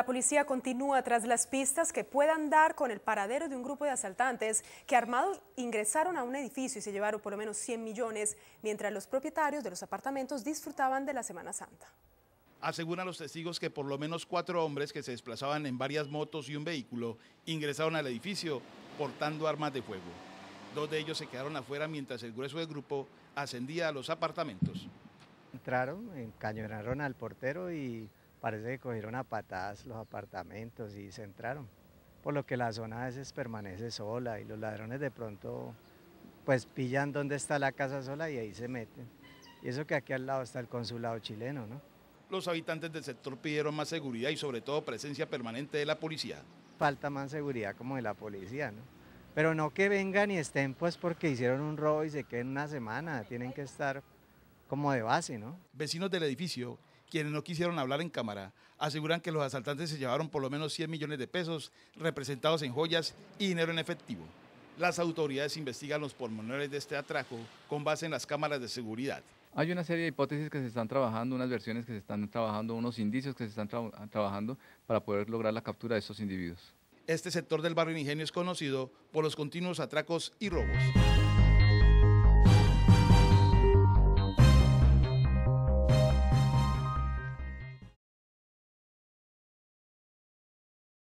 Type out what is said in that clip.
La policía continúa tras las pistas que puedan dar con el paradero de un grupo de asaltantes que armados ingresaron a un edificio y se llevaron por lo menos 100 millones, mientras los propietarios de los apartamentos disfrutaban de la Semana Santa. Aseguran los testigos que por lo menos cuatro hombres que se desplazaban en varias motos y un vehículo ingresaron al edificio portando armas de fuego. Dos de ellos se quedaron afuera mientras el grueso del grupo ascendía a los apartamentos. Entraron, encañonaron al portero y Parece que cogieron a patadas los apartamentos y se entraron. Por lo que la zona a veces permanece sola y los ladrones de pronto pues pillan dónde está la casa sola y ahí se meten. Y eso que aquí al lado está el consulado chileno, ¿no? Los habitantes del sector pidieron más seguridad y sobre todo presencia permanente de la policía. Falta más seguridad como de la policía, ¿no? Pero no que vengan y estén pues porque hicieron un robo y se queden una semana, tienen que estar como de base, ¿no? Vecinos del edificio quienes no quisieron hablar en cámara aseguran que los asaltantes se llevaron por lo menos 100 millones de pesos representados en joyas y dinero en efectivo. Las autoridades investigan los pormenores de este atraco con base en las cámaras de seguridad. Hay una serie de hipótesis que se están trabajando, unas versiones que se están trabajando, unos indicios que se están trabajando para poder lograr la captura de estos individuos. Este sector del barrio Ingenio es conocido por los continuos atracos y robos.